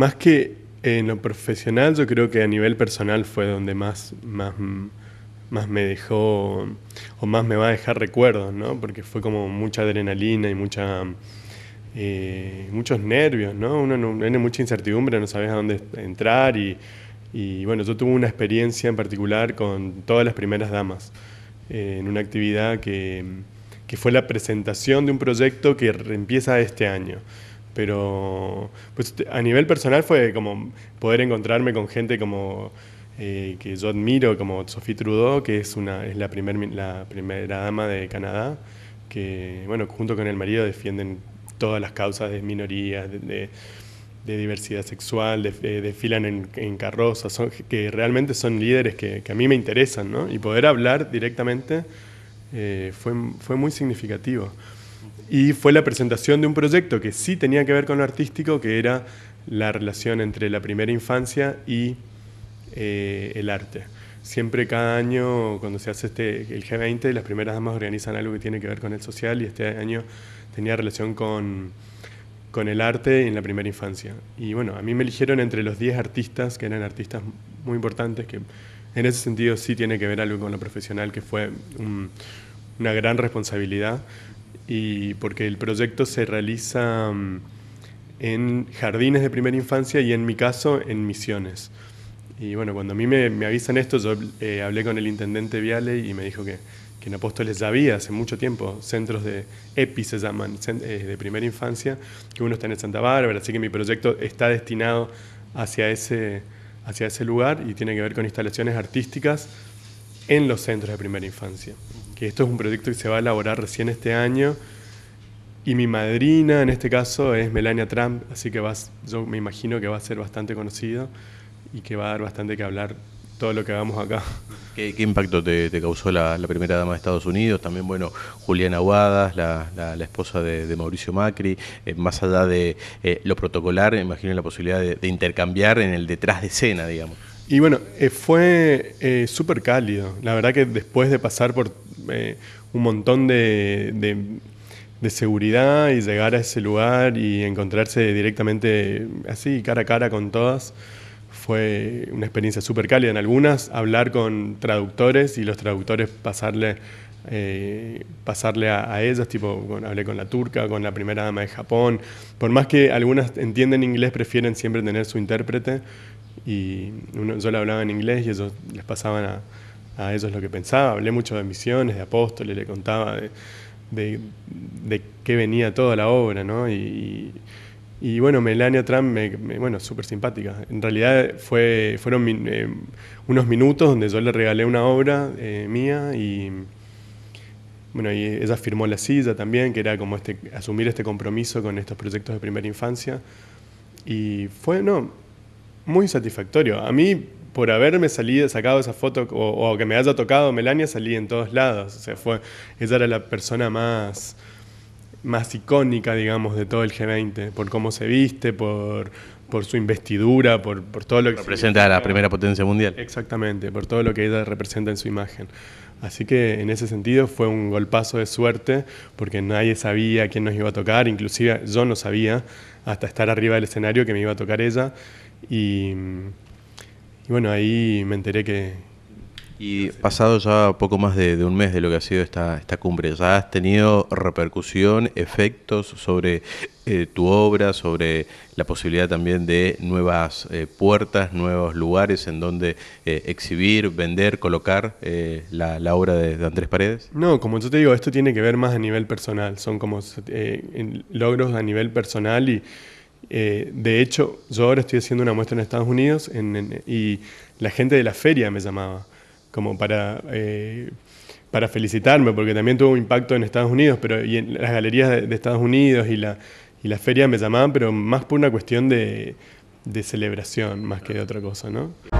más que en lo profesional, yo creo que a nivel personal fue donde más, más, me dejó o más me va a dejar recuerdos, ¿no? Porque fue como mucha adrenalina y mucha, eh, muchos nervios, ¿no? Uno tiene mucha incertidumbre, no sabes a dónde entrar y, y, bueno, yo tuve una experiencia en particular con todas las primeras damas eh, en una actividad que, que fue la presentación de un proyecto que empieza este año. Pero pues, a nivel personal fue como poder encontrarme con gente como eh, que yo admiro, como Sophie Trudeau, que es, una, es la, primer, la primera dama de Canadá, que bueno, junto con el marido defienden todas las causas de minorías, de, diversidad sexual, desfilan en, en carrozas, que realmente son líderes que, a mí me interesan, ¿no? Y poder hablar directamente eh, fue muy significativo y fue la presentación de un proyecto que sí tenía que ver con lo artístico, que era la relación entre la primera infancia y eh, el arte. Siempre cada año, cuando se hace este, el G20, las primeras damas organizan algo que tiene que ver con el social y este año tenía relación con, el arte en la primera infancia. Y bueno, a mí me eligieron entre los 10 artistas, que eran artistas muy importantes, que en ese sentido sí tiene que ver algo con lo profesional, que fue una gran responsabilidad y porque el proyecto se realiza mm, en jardines de primera infancia y en mi caso en misiones. Y bueno, cuando a mí me, avisan esto, yo eh, hablé con el intendente Viale y me dijo que, que en Apóstoles ya había hace mucho tiempo centros de EPI, se llaman, eh, de primera infancia, que uno está en Santa Bárbara, así que mi proyecto está destinado hacia ese, hacia ese lugar y tiene que ver con instalaciones artísticas en los centros de primera infancia esto es un proyecto que se va a elaborar recién este año. Y mi madrina en este caso es Melania Trump, así que yo me imagino que va a ser bastante conocido y que va a dar bastante que hablar todo lo que hagamos acá. ¿Qué, impacto te, causó la, primera dama de Estados Unidos? También, bueno, Juliana Aguadas, la, esposa de, Mauricio Macri, eh, más allá de eh, lo protocolar, imagino la posibilidad de, intercambiar en el detrás de escena, digamos. Y bueno, eh, fue súper cálido. La verdad que después de pasar por eh, un montón de, de, seguridad y llegar a ese lugar y encontrarse directamente así, cara a cara con todas, fue una experiencia súper cálida. En algunas, hablar con traductores y los traductores pasarle... Eh, pasarle a, ellos ellas, tipo, hablé con la turca, con la primera dama de Japón, por más que algunas entienden inglés, prefieren siempre tener su intérprete, y uno, yo le hablaba en inglés y ellos les pasaban a, a ah, ellos lo que pensaba. Hablé mucho de misiones, de apóstoles, le contaba de, de, qué venía toda la obra, ¿no? Y, bueno, Melania Trump, bueno, súper simpática. En realidad fue, fueron eh, unos minutos donde yo le regalé una obra eh, mía y bueno, y ella firmó la silla también, que era como este, asumir este compromiso con estos proyectos de primera infancia. Y fue, no, muy satisfactorio. A mí por haberme salido, sacado esa foto o, que me haya tocado Melania, salí en todos lados. O sea, fue, ella era la persona más, más icónica, digamos, de todo el G20, por cómo se viste, por, por su investidura, por, por todo lo que... Representa a la primera potencia mundial. Exactamente, por todo lo que ella representa en su imagen. Así que en ese sentido fue un golpazo de suerte porque nadie sabía quién nos iba a tocar, inclusive yo no sabía hasta estar arriba del escenario que me iba a tocar ella y y bueno, ahí me enteré que... Y pasado ya poco más de, un mes de lo que ha sido esta, esta cumbre, ¿ya has tenido repercusión, efectos sobre eh, tu obra, sobre la posibilidad también de nuevas eh, puertas, nuevos lugares en donde eh, exhibir, vender, colocar la, obra de, de, Andrés Paredes? No, como yo te digo, esto tiene que ver más a nivel personal, son como logros a nivel personal y eh, de hecho, yo ahora estoy haciendo una muestra en Estados Unidos y la gente de la feria me llamaba como para, eh, para felicitarme, porque también tuvo un impacto en Estados Unidos, pero y en las galerías de, Estados Unidos y la, y feria me llamaban, pero más por una cuestión de, de celebración más que de otra cosa, ¿no?